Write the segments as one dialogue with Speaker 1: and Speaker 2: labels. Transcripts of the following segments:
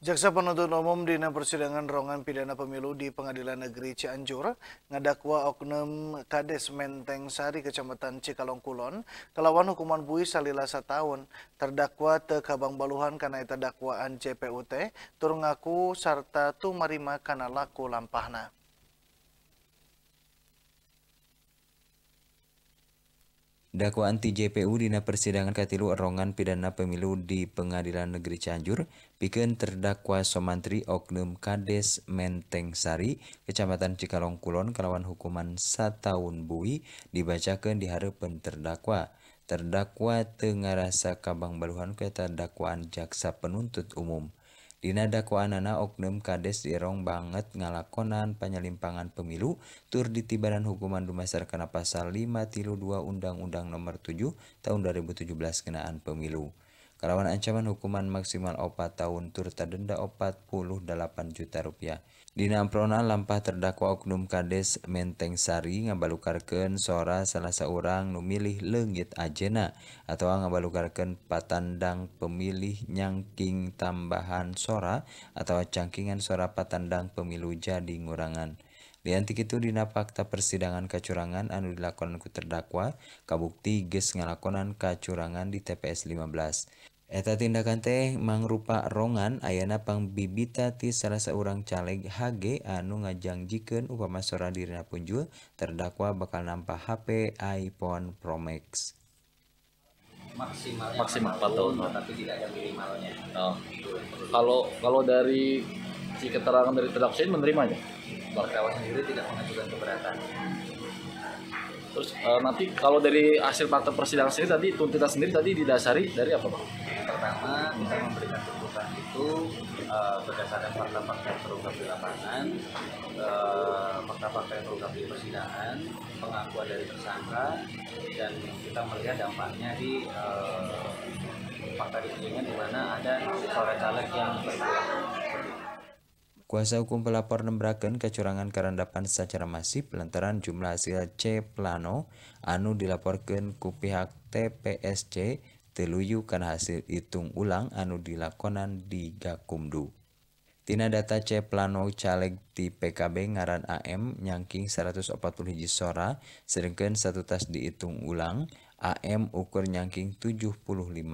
Speaker 1: Jaksa penuntut umum di persidangan rongan pidana pemilu di Pengadilan Negeri Cianjur ngadakwa oknum Kades Menteng Sari Kecamatan Cikalong Kulon kelawan hukuman buis salila setahun terdakwa te kabang baluhan karena dakwaan CPUT turun ngaku serta tu marima karena laku lampahna. Dakwaan TJPU dina persidangan katilu erongan pidana pemilu di Pengadilan Negeri Cianjur piken terdakwa Somantri Oknum Kades Menteng Sari Kecamatan Cikalong Kulon kalawan hukuman satahun bui dibacakan di hari terdakwa. Terdakwa tengah rasa kabang baluhan ke terdakwaan jaksa penuntut umum. Dina dakwaanana Oknum Kades dirong banget ngalakonan penyelimpangan pemilu tur ditibaran hukuman dumasar kena pasal 5 tilu 2 Undang-Undang nomor 7 tahun 2017 kenaan pemilu. Kelawan ancaman hukuman maksimal 4 tahun turta denda 48 juta rupiah. Dina amprona lampah terdakwa oknum kades Menteng Sari ngabalukarkan sora salah seorang nu lengit ajena atau ngabalukarkan patandang pemilih nyangking tambahan sora atau cangkingan sora patandang pemilu jadi ngurangan. Diantik itu dina fakta persidangan kecurangan anu dilakonan ku terdakwa kabukti ges ngalakonan kecurangan di TPS 15. Eta tindakan teh mangrupa rongan ayana pangbibita ti salah seorang caleg HG anu ngajangjiken upama sora dirina punjul terdakwa bakal nampa HP iPhone Pro Max. Maksimal maksimal 4 tahun, tahun tapi tidak ada minimalnya. Oh. Kalau kalau dari si keterangan dari terdakwa menerimanya? Terdakwa sendiri tidak mengajukan keberatan. Terus uh, nanti kalau dari hasil fakta persidangan sendiri tadi tuntutan sendiri tadi didasari dari apa Pak? Pertama kita memberikan tuntutan itu uh, berdasarkan fakta-fakta yang terungkap di lapangan, uh, fakta-fakta yang terungkap di persidangan, pengakuan dari tersangka, dan kita melihat dampaknya di uh, fakta di di mana ada seorang caleg yang berperilaku Kuasa hukum pelapor nembraken kecurangan kerendapan secara masif lantaran jumlah hasil C plano anu dilaporkan ku pihak TPSC teluyu karena hasil hitung ulang anu dilakonan di Gakumdu. Tina data C plano caleg di PKB ngaran AM nyangking 140 hiji sora, sedangkan satu tas dihitung ulang, AM ukur nyangking 75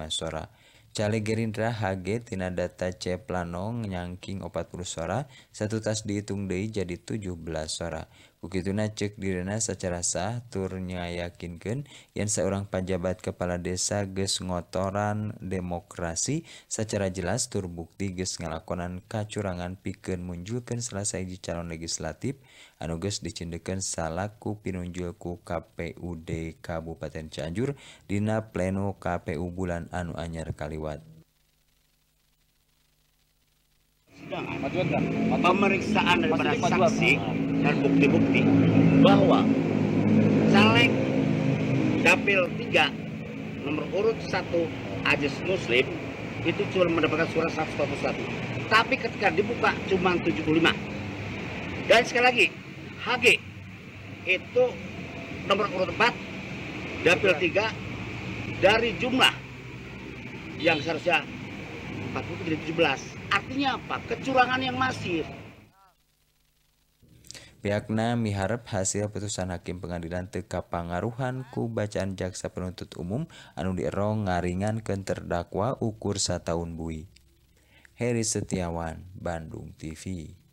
Speaker 1: sora. Cale Gerindra HG tina data C plano nyangking 40 suara, satu tas dihitung deui jadi 17 suara. begitu cek direna secara satuurnya yakinkan yang seorang Panjabat kepala desa ge ngotoran demokrasi secara jelas turbuktiges ngalakonan kacurangan piken munjukkan selesai di calon legislatif anuges dicendekan salahku pinunjukku KPUD Kabupaten Canjur Dina pleno KPU bulan anu Anyar Kaliwat pemeriksaansi dan bukti-bukti bahwa caleg dapil 3 nomor urut 1 Ajis Muslim itu cuma mendapatkan suara 141 tapi ketika dibuka cuma 75 dan sekali lagi HG itu nomor urut 4 dapil 3 dari jumlah yang seharusnya 40 jadi 17 artinya apa? kecurangan yang masif pihaknya miharap hasil putusan Hakim Pengadilan Teka Pangaruhan ku bacaan Jaksa Penuntut Umum anu dierong ngaringan ke terdakwa ukur satahun bui. Heri Setiawan, Bandung TV.